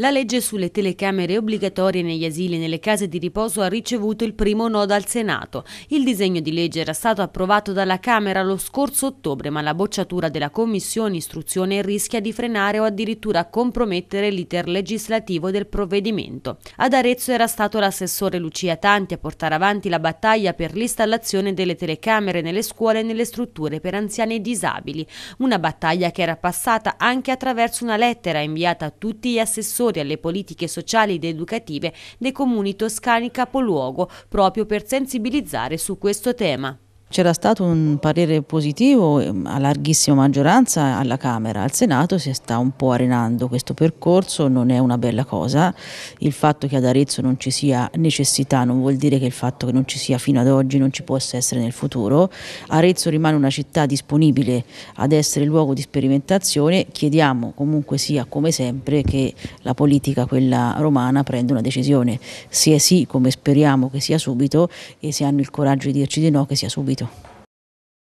La legge sulle telecamere obbligatorie negli asili e nelle case di riposo ha ricevuto il primo no dal Senato. Il disegno di legge era stato approvato dalla Camera lo scorso ottobre, ma la bocciatura della Commissione Istruzione rischia di frenare o addirittura compromettere l'iter legislativo del provvedimento. Ad Arezzo era stato l'assessore Lucia Tanti a portare avanti la battaglia per l'installazione delle telecamere nelle scuole e nelle strutture per anziani e disabili, una battaglia che era passata anche attraverso una lettera inviata a tutti gli assessori attori alle politiche sociali ed educative dei comuni toscani capoluogo proprio per sensibilizzare su questo tema. C'era stato un parere positivo ehm, a larghissima maggioranza alla Camera, al Senato si sta un po' arenando questo percorso, non è una bella cosa, il fatto che ad Arezzo non ci sia necessità non vuol dire che il fatto che non ci sia fino ad oggi non ci possa essere nel futuro, Arezzo rimane una città disponibile ad essere luogo di sperimentazione, chiediamo comunque sia come sempre che la politica, quella romana, prenda una decisione, sia sì come speriamo che sia subito e se hanno il coraggio di dirci di no che sia subito. 말죠